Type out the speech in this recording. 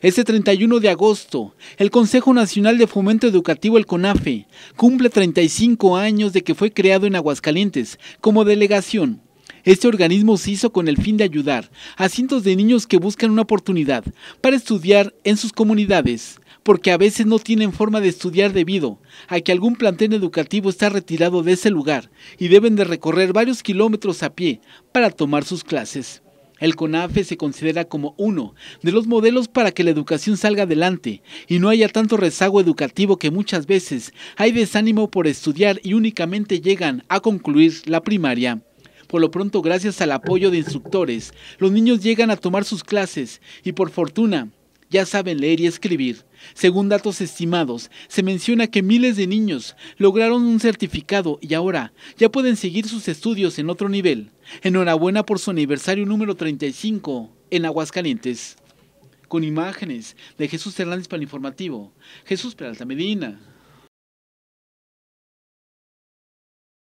Este 31 de agosto, el Consejo Nacional de Fomento Educativo, el CONAFE, cumple 35 años de que fue creado en Aguascalientes como delegación. Este organismo se hizo con el fin de ayudar a cientos de niños que buscan una oportunidad para estudiar en sus comunidades, porque a veces no tienen forma de estudiar debido a que algún plantel educativo está retirado de ese lugar y deben de recorrer varios kilómetros a pie para tomar sus clases. El CONAFE se considera como uno de los modelos para que la educación salga adelante y no haya tanto rezago educativo que muchas veces hay desánimo por estudiar y únicamente llegan a concluir la primaria. Por lo pronto, gracias al apoyo de instructores, los niños llegan a tomar sus clases y por fortuna ya saben leer y escribir. Según datos estimados, se menciona que miles de niños lograron un certificado y ahora ya pueden seguir sus estudios en otro nivel. Enhorabuena por su aniversario número 35 en Aguascalientes. Con imágenes de Jesús Hernández para informativo, Jesús Peralta Medina.